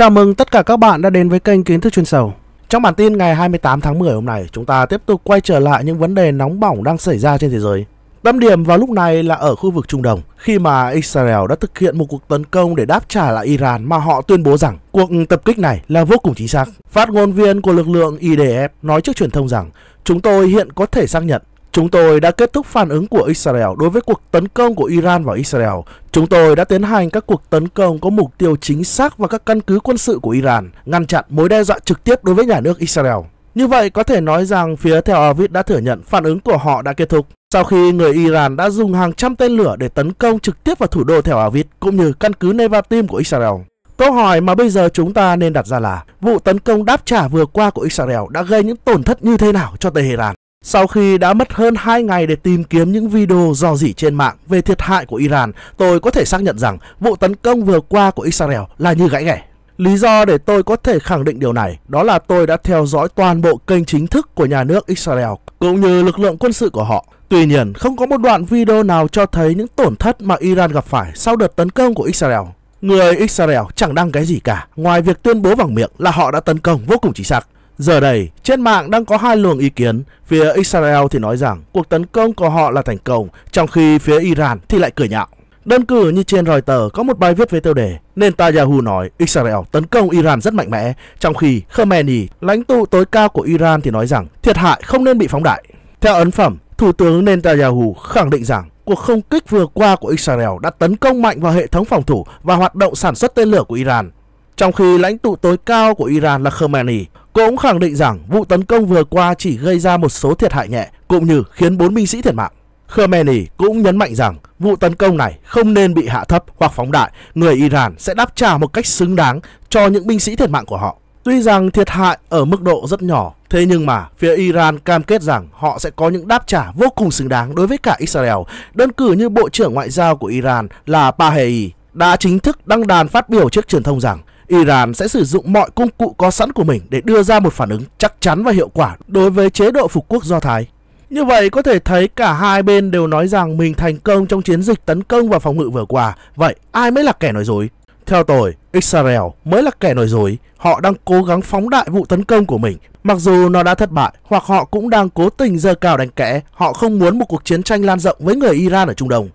Chào mừng tất cả các bạn đã đến với kênh Kiến thức chuyên sâu. Trong bản tin ngày 28 tháng 10 hôm nay, chúng ta tiếp tục quay trở lại những vấn đề nóng bỏng đang xảy ra trên thế giới. Tâm điểm vào lúc này là ở khu vực Trung Đông, khi mà Israel đã thực hiện một cuộc tấn công để đáp trả lại Iran mà họ tuyên bố rằng cuộc tập kích này là vô cùng chính xác. Phát ngôn viên của lực lượng IDF nói trước truyền thông rằng chúng tôi hiện có thể xác nhận Chúng tôi đã kết thúc phản ứng của Israel đối với cuộc tấn công của Iran vào Israel. Chúng tôi đã tiến hành các cuộc tấn công có mục tiêu chính xác vào các căn cứ quân sự của Iran, ngăn chặn mối đe dọa trực tiếp đối với nhà nước Israel. Như vậy, có thể nói rằng phía Tel Aviv đã thừa nhận phản ứng của họ đã kết thúc sau khi người Iran đã dùng hàng trăm tên lửa để tấn công trực tiếp vào thủ đô Tel Aviv cũng như căn cứ Nevatim của Israel. Câu hỏi mà bây giờ chúng ta nên đặt ra là vụ tấn công đáp trả vừa qua của Israel đã gây những tổn thất như thế nào cho Tehran? Sau khi đã mất hơn 2 ngày để tìm kiếm những video dò dỉ trên mạng về thiệt hại của Iran, tôi có thể xác nhận rằng vụ tấn công vừa qua của Israel là như gãy ghẻ. Lý do để tôi có thể khẳng định điều này đó là tôi đã theo dõi toàn bộ kênh chính thức của nhà nước Israel cũng như lực lượng quân sự của họ. Tuy nhiên, không có một đoạn video nào cho thấy những tổn thất mà Iran gặp phải sau đợt tấn công của Israel. Người Israel chẳng đăng cái gì cả, ngoài việc tuyên bố bằng miệng là họ đã tấn công vô cùng chính xác. Giờ đây, trên mạng đang có hai luồng ý kiến. Phía Israel thì nói rằng cuộc tấn công của họ là thành công, trong khi phía Iran thì lại cười nhạo. Đơn cử như trên Reuters có một bài viết với tiêu đề Nền Netanyahu nói Israel tấn công Iran rất mạnh mẽ, trong khi Khamenei, lãnh tụ tối cao của Iran thì nói rằng thiệt hại không nên bị phóng đại. Theo ấn phẩm, Thủ tướng Netanyahu khẳng định rằng cuộc không kích vừa qua của Israel đã tấn công mạnh vào hệ thống phòng thủ và hoạt động sản xuất tên lửa của Iran. Trong khi lãnh tụ tối cao của Iran là Khamenei cũng khẳng định rằng vụ tấn công vừa qua chỉ gây ra một số thiệt hại nhẹ cũng như khiến 4 binh sĩ thiệt mạng. Khamenei cũng nhấn mạnh rằng vụ tấn công này không nên bị hạ thấp hoặc phóng đại, người Iran sẽ đáp trả một cách xứng đáng cho những binh sĩ thiệt mạng của họ. Tuy rằng thiệt hại ở mức độ rất nhỏ, thế nhưng mà phía Iran cam kết rằng họ sẽ có những đáp trả vô cùng xứng đáng đối với cả Israel. Đơn cử như Bộ trưởng Ngoại giao của Iran là Pahei đã chính thức đăng đàn phát biểu trước truyền thông rằng Iran sẽ sử dụng mọi công cụ có sẵn của mình để đưa ra một phản ứng chắc chắn và hiệu quả đối với chế độ phục quốc Do Thái. Như vậy có thể thấy cả hai bên đều nói rằng mình thành công trong chiến dịch tấn công và phòng ngự vừa qua. Vậy ai mới là kẻ nói dối? Theo tôi, Israel mới là kẻ nói dối. Họ đang cố gắng phóng đại vụ tấn công của mình. Mặc dù nó đã thất bại, hoặc họ cũng đang cố tình dơ cao đánh kẽ. Họ không muốn một cuộc chiến tranh lan rộng với người Iran ở Trung Đông.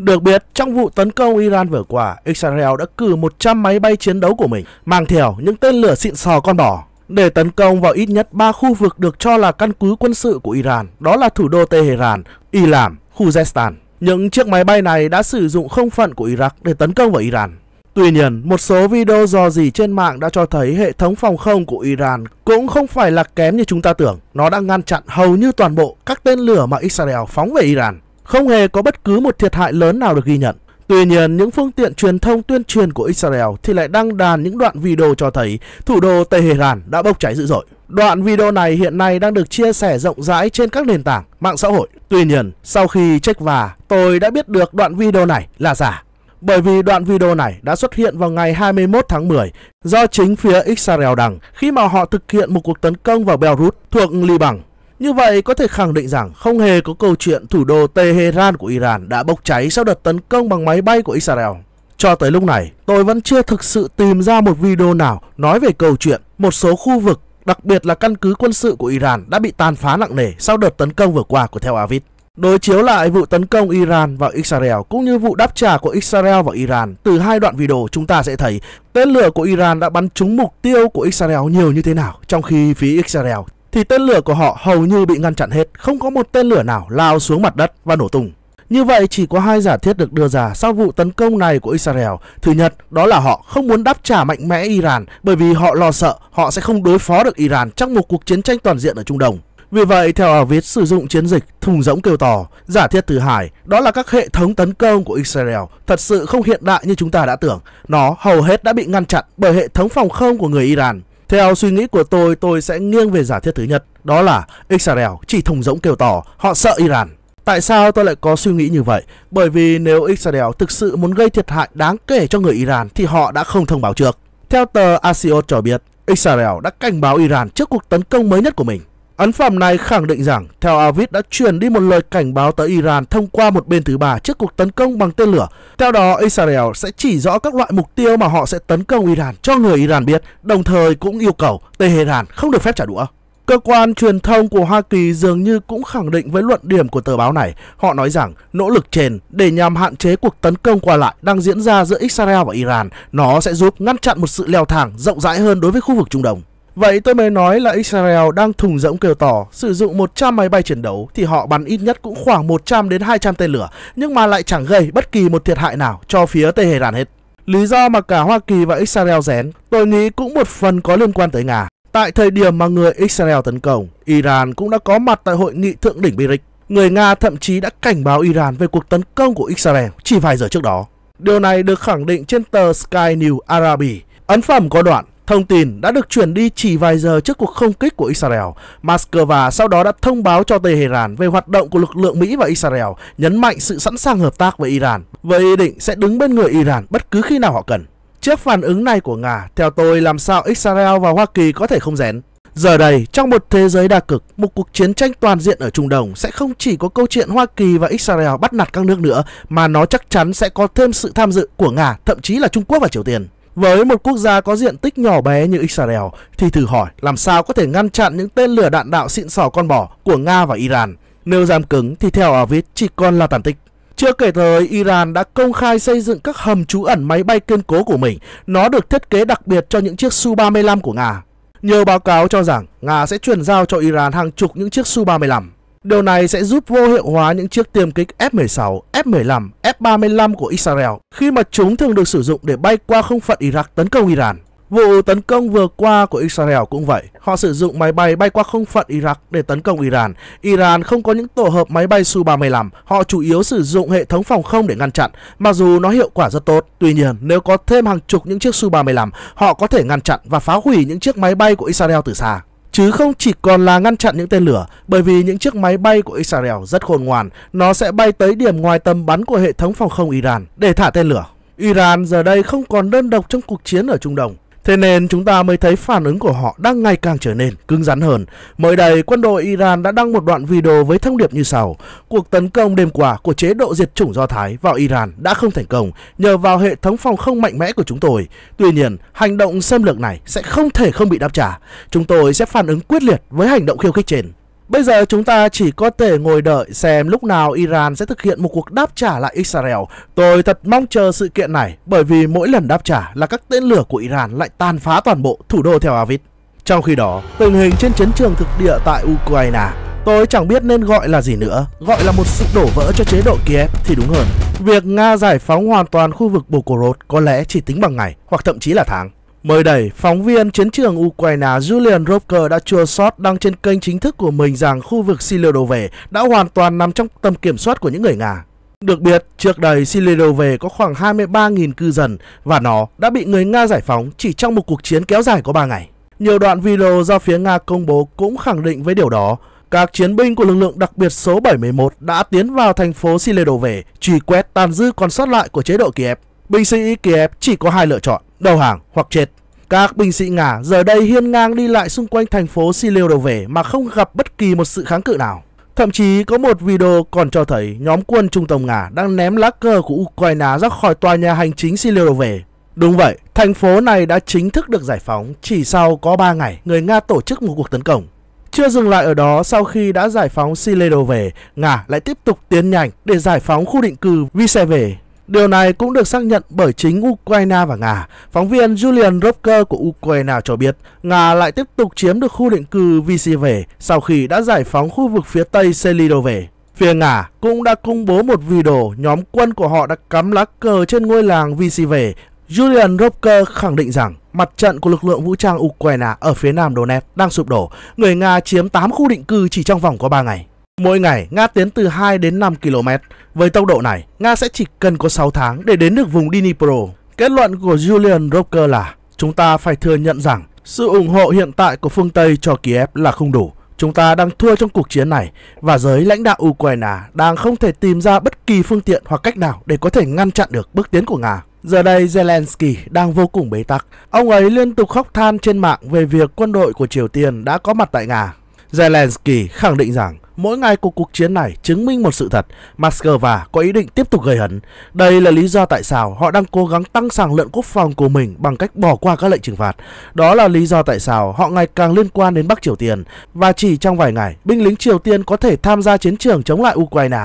Được biết, trong vụ tấn công Iran vừa qua, Israel đã cử 100 máy bay chiến đấu của mình mang theo những tên lửa xịn sò con bò để tấn công vào ít nhất 3 khu vực được cho là căn cứ quân sự của Iran, đó là thủ đô Tehran, Ilam, Khuzestan. Những chiếc máy bay này đã sử dụng không phận của Iraq để tấn công vào Iran. Tuy nhiên, một số video dò dỉ trên mạng đã cho thấy hệ thống phòng không của Iran cũng không phải là kém như chúng ta tưởng. Nó đã ngăn chặn hầu như toàn bộ các tên lửa mà Israel phóng về Iran. Không hề có bất cứ một thiệt hại lớn nào được ghi nhận. Tuy nhiên, những phương tiện truyền thông tuyên truyền của Israel thì lại đăng đàn những đoạn video cho thấy thủ đô Tehran đã bốc cháy dữ dội. Đoạn video này hiện nay đang được chia sẻ rộng rãi trên các nền tảng, mạng xã hội. Tuy nhiên, sau khi check và, tôi đã biết được đoạn video này là giả. Bởi vì đoạn video này đã xuất hiện vào ngày 21 tháng 10 do chính phía Israel đăng khi mà họ thực hiện một cuộc tấn công vào Beirut thuộc Liban như vậy có thể khẳng định rằng không hề có câu chuyện thủ đô Tehran của Iran đã bốc cháy sau đợt tấn công bằng máy bay của Israel. Cho tới lúc này, tôi vẫn chưa thực sự tìm ra một video nào nói về câu chuyện một số khu vực, đặc biệt là căn cứ quân sự của Iran đã bị tàn phá nặng nề sau đợt tấn công vừa qua của theo Aviv. Đối chiếu lại vụ tấn công Iran vào Israel cũng như vụ đáp trả của Israel vào Iran từ hai đoạn video chúng ta sẽ thấy tên lửa của Iran đã bắn trúng mục tiêu của Israel nhiều như thế nào trong khi phía Israel thì tên lửa của họ hầu như bị ngăn chặn hết, không có một tên lửa nào lao xuống mặt đất và nổ tung. Như vậy chỉ có hai giả thiết được đưa ra sau vụ tấn công này của Israel. Thứ nhất, đó là họ không muốn đáp trả mạnh mẽ Iran bởi vì họ lo sợ họ sẽ không đối phó được Iran trong một cuộc chiến tranh toàn diện ở Trung Đông. Vì vậy, theo viết sử dụng chiến dịch thùng rỗng kêu to giả thiết thứ hai, đó là các hệ thống tấn công của Israel thật sự không hiện đại như chúng ta đã tưởng. Nó hầu hết đã bị ngăn chặn bởi hệ thống phòng không của người Iran. Theo suy nghĩ của tôi, tôi sẽ nghiêng về giả thiết thứ nhất, đó là Israel chỉ thùng rỗng kêu tỏ, họ sợ Iran. Tại sao tôi lại có suy nghĩ như vậy? Bởi vì nếu Israel thực sự muốn gây thiệt hại đáng kể cho người Iran thì họ đã không thông báo trước. Theo tờ Asiot cho biết, Israel đã cảnh báo Iran trước cuộc tấn công mới nhất của mình. Ấn phẩm này khẳng định rằng theo Aviv đã truyền đi một lời cảnh báo tới Iran thông qua một bên thứ ba trước cuộc tấn công bằng tên lửa. Theo đó, Israel sẽ chỉ rõ các loại mục tiêu mà họ sẽ tấn công Iran cho người Iran biết, đồng thời cũng yêu cầu Tehran không được phép trả đũa. Cơ quan truyền thông của Hoa Kỳ dường như cũng khẳng định với luận điểm của tờ báo này. Họ nói rằng nỗ lực trên để nhằm hạn chế cuộc tấn công qua lại đang diễn ra giữa Israel và Iran, nó sẽ giúp ngăn chặn một sự leo thang rộng rãi hơn đối với khu vực Trung Đông. Vậy tôi mới nói là Israel đang thùng rỗng kêu tỏ, sử dụng 100 máy bay chiến đấu thì họ bắn ít nhất cũng khoảng 100 đến 200 tên lửa, nhưng mà lại chẳng gây bất kỳ một thiệt hại nào cho phía Tehran hết. Lý do mà cả Hoa Kỳ và Israel rén, tôi nghĩ cũng một phần có liên quan tới Nga. Tại thời điểm mà người Israel tấn công, Iran cũng đã có mặt tại hội nghị thượng đỉnh Brics Người Nga thậm chí đã cảnh báo Iran về cuộc tấn công của Israel chỉ vài giờ trước đó. Điều này được khẳng định trên tờ Sky News Arabi. Ấn phẩm có đoạn Thông tin đã được chuyển đi chỉ vài giờ trước cuộc không kích của Israel. Moscow sau đó đã thông báo cho Tehran về hoạt động của lực lượng Mỹ và Israel, nhấn mạnh sự sẵn sàng hợp tác với Iran với ý định sẽ đứng bên người Iran bất cứ khi nào họ cần. Trước phản ứng này của Nga, theo tôi làm sao Israel và Hoa Kỳ có thể không rén? Giờ đây, trong một thế giới đa cực, một cuộc chiến tranh toàn diện ở Trung Đông sẽ không chỉ có câu chuyện Hoa Kỳ và Israel bắt nạt các nước nữa, mà nó chắc chắn sẽ có thêm sự tham dự của Nga, thậm chí là Trung Quốc và Triều Tiên. Với một quốc gia có diện tích nhỏ bé như Israel thì thử hỏi làm sao có thể ngăn chặn những tên lửa đạn đạo xịn sò con bò của Nga và Iran. Nếu dám cứng thì theo ở Aviv chỉ còn là tàn tích. Chưa kể tới, Iran đã công khai xây dựng các hầm trú ẩn máy bay kiên cố của mình. Nó được thiết kế đặc biệt cho những chiếc Su-35 của Nga. Nhiều báo cáo cho rằng Nga sẽ chuyển giao cho Iran hàng chục những chiếc Su-35. Điều này sẽ giúp vô hiệu hóa những chiếc tiêm kích F-16, F-15, F-35 của Israel khi mà chúng thường được sử dụng để bay qua không phận Iraq tấn công Iran. Vụ tấn công vừa qua của Israel cũng vậy. Họ sử dụng máy bay bay qua không phận Iraq để tấn công Iran. Iran không có những tổ hợp máy bay Su-35. Họ chủ yếu sử dụng hệ thống phòng không để ngăn chặn, mặc dù nó hiệu quả rất tốt. Tuy nhiên, nếu có thêm hàng chục những chiếc Su-35, họ có thể ngăn chặn và phá hủy những chiếc máy bay của Israel từ xa chứ không chỉ còn là ngăn chặn những tên lửa bởi vì những chiếc máy bay của Israel rất khôn ngoan, nó sẽ bay tới điểm ngoài tầm bắn của hệ thống phòng không Iran để thả tên lửa. Iran giờ đây không còn đơn độc trong cuộc chiến ở Trung Đông. Thế nên chúng ta mới thấy phản ứng của họ đang ngày càng trở nên cứng rắn hơn. Mới đây, quân đội Iran đã đăng một đoạn video với thông điệp như sau. Cuộc tấn công đêm qua của chế độ diệt chủng Do Thái vào Iran đã không thành công nhờ vào hệ thống phòng không mạnh mẽ của chúng tôi. Tuy nhiên, hành động xâm lược này sẽ không thể không bị đáp trả. Chúng tôi sẽ phản ứng quyết liệt với hành động khiêu khích trên. Bây giờ chúng ta chỉ có thể ngồi đợi xem lúc nào Iran sẽ thực hiện một cuộc đáp trả lại Israel. Tôi thật mong chờ sự kiện này bởi vì mỗi lần đáp trả là các tên lửa của Iran lại tàn phá toàn bộ thủ đô Tel Aviv. Trong khi đó, tình hình trên chiến trường thực địa tại Ukraine Tôi chẳng biết nên gọi là gì nữa, gọi là một sự đổ vỡ cho chế độ Kiev thì đúng hơn. Việc Nga giải phóng hoàn toàn khu vực Bokorod có lẽ chỉ tính bằng ngày hoặc thậm chí là tháng. Mới đây, phóng viên chiến trường Ukraine Julian Roker đã chua sót đăng trên kênh chính thức của mình rằng khu vực Silidove đã hoàn toàn nằm trong tầm kiểm soát của những người Nga. Được biệt, trước đây Silidove có khoảng 23.000 cư dân và nó đã bị người Nga giải phóng chỉ trong một cuộc chiến kéo dài có 3 ngày. Nhiều đoạn video do phía Nga công bố cũng khẳng định với điều đó. Các chiến binh của lực lượng đặc biệt số 71 đã tiến vào thành phố Silidove, truy quét tàn dư còn sót lại của chế độ Kiev. Binh sĩ Kiev chỉ có hai lựa chọn đầu hàng hoặc chết. Các binh sĩ Nga giờ đây hiên ngang đi lại xung quanh thành phố Sileo đầu về mà không gặp bất kỳ một sự kháng cự nào. Thậm chí có một video còn cho thấy nhóm quân Trung Tông Nga đang ném lá cờ của Ukraine ra khỏi tòa nhà hành chính Sileo đầu về. Đúng vậy, thành phố này đã chính thức được giải phóng chỉ sau có 3 ngày người Nga tổ chức một cuộc tấn công. Chưa dừng lại ở đó, sau khi đã giải phóng Siledo về, Nga lại tiếp tục tiến nhanh để giải phóng khu định cư Viseve Điều này cũng được xác nhận bởi chính Ukraine và Nga. Phóng viên Julian Robker của Ukraine cho biết Nga lại tiếp tục chiếm được khu định cư Visivre sau khi đã giải phóng khu vực phía tây Selidove. Phía Nga cũng đã công bố một video nhóm quân của họ đã cắm lá cờ trên ngôi làng Visivre. Julian Robker khẳng định rằng mặt trận của lực lượng vũ trang Ukraine ở phía nam Donetsk đang sụp đổ. Người Nga chiếm 8 khu định cư chỉ trong vòng có 3 ngày. Mỗi ngày, Nga tiến từ 2 đến 5 km. Với tốc độ này, Nga sẽ chỉ cần có 6 tháng để đến được vùng Dnipro. Kết luận của Julian Rocker là chúng ta phải thừa nhận rằng sự ủng hộ hiện tại của phương Tây cho Kiev là không đủ. Chúng ta đang thua trong cuộc chiến này và giới lãnh đạo Ukraine đang không thể tìm ra bất kỳ phương tiện hoặc cách nào để có thể ngăn chặn được bước tiến của Nga. Giờ đây Zelensky đang vô cùng bế tắc. Ông ấy liên tục khóc than trên mạng về việc quân đội của Triều Tiên đã có mặt tại Nga. Zelensky khẳng định rằng mỗi ngày của cuộc chiến này chứng minh một sự thật, Moscow có ý định tiếp tục gây hấn. Đây là lý do tại sao họ đang cố gắng tăng sản lượng quốc phòng của mình bằng cách bỏ qua các lệnh trừng phạt. Đó là lý do tại sao họ ngày càng liên quan đến Bắc Triều Tiên và chỉ trong vài ngày, binh lính Triều Tiên có thể tham gia chiến trường chống lại Ukraine.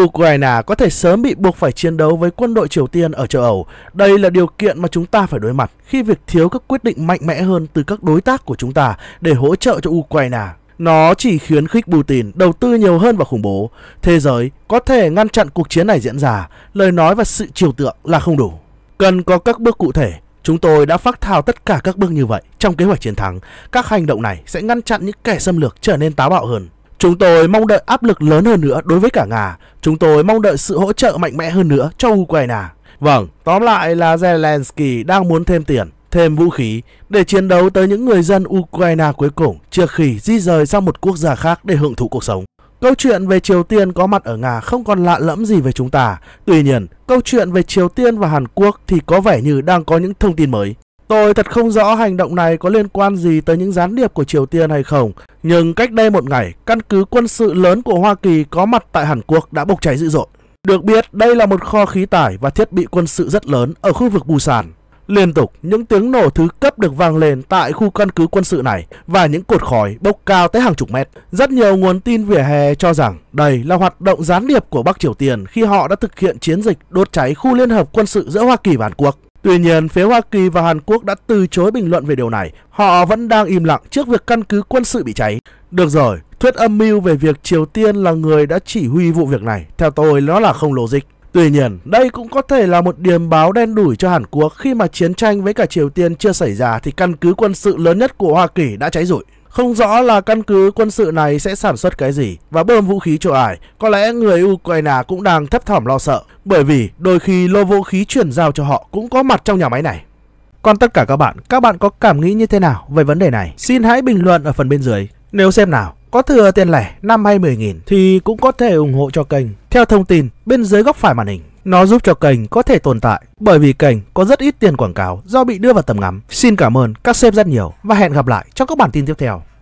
Ukraine có thể sớm bị buộc phải chiến đấu với quân đội Triều Tiên ở châu Âu. Đây là điều kiện mà chúng ta phải đối mặt khi việc thiếu các quyết định mạnh mẽ hơn từ các đối tác của chúng ta để hỗ trợ cho Ukraine nó chỉ khuyến khích Putin đầu tư nhiều hơn vào khủng bố. Thế giới có thể ngăn chặn cuộc chiến này diễn ra, lời nói và sự chiều tượng là không đủ. Cần có các bước cụ thể. Chúng tôi đã phát thảo tất cả các bước như vậy trong kế hoạch chiến thắng. Các hành động này sẽ ngăn chặn những kẻ xâm lược trở nên táo bạo hơn. Chúng tôi mong đợi áp lực lớn hơn nữa đối với cả Nga. Chúng tôi mong đợi sự hỗ trợ mạnh mẽ hơn nữa cho Ukraine. Vâng, tóm lại là Zelensky đang muốn thêm tiền thêm vũ khí để chiến đấu tới những người dân Ukraine cuối cùng trước khi di rời sang một quốc gia khác để hưởng thụ cuộc sống. Câu chuyện về Triều Tiên có mặt ở Nga không còn lạ lẫm gì về chúng ta. Tuy nhiên, câu chuyện về Triều Tiên và Hàn Quốc thì có vẻ như đang có những thông tin mới. Tôi thật không rõ hành động này có liên quan gì tới những gián điệp của Triều Tiên hay không, nhưng cách đây một ngày, căn cứ quân sự lớn của Hoa Kỳ có mặt tại Hàn Quốc đã bốc cháy dữ dội. Được biết, đây là một kho khí tải và thiết bị quân sự rất lớn ở khu vực Busan. Liên tục, những tiếng nổ thứ cấp được vang lên tại khu căn cứ quân sự này và những cột khói bốc cao tới hàng chục mét. Rất nhiều nguồn tin vỉa hè cho rằng đây là hoạt động gián điệp của Bắc Triều Tiên khi họ đã thực hiện chiến dịch đốt cháy khu liên hợp quân sự giữa Hoa Kỳ và Hàn Quốc. Tuy nhiên, phía Hoa Kỳ và Hàn Quốc đã từ chối bình luận về điều này. Họ vẫn đang im lặng trước việc căn cứ quân sự bị cháy. Được rồi, thuyết âm mưu về việc Triều Tiên là người đã chỉ huy vụ việc này, theo tôi nó là không logic. Tuy nhiên, đây cũng có thể là một điểm báo đen đủi cho Hàn Quốc khi mà chiến tranh với cả Triều Tiên chưa xảy ra thì căn cứ quân sự lớn nhất của Hoa Kỳ đã cháy rụi. Không rõ là căn cứ quân sự này sẽ sản xuất cái gì và bơm vũ khí cho ai. Có lẽ người Ukraine cũng đang thấp thỏm lo sợ bởi vì đôi khi lô vũ khí chuyển giao cho họ cũng có mặt trong nhà máy này. Còn tất cả các bạn, các bạn có cảm nghĩ như thế nào về vấn đề này? Xin hãy bình luận ở phần bên dưới. Nếu xem nào, có thừa tiền lẻ 5 hay 10 nghìn thì cũng có thể ủng hộ cho kênh. Theo thông tin bên dưới góc phải màn hình, nó giúp cho kênh có thể tồn tại bởi vì kênh có rất ít tiền quảng cáo do bị đưa vào tầm ngắm. Xin cảm ơn các sếp rất nhiều và hẹn gặp lại trong các bản tin tiếp theo.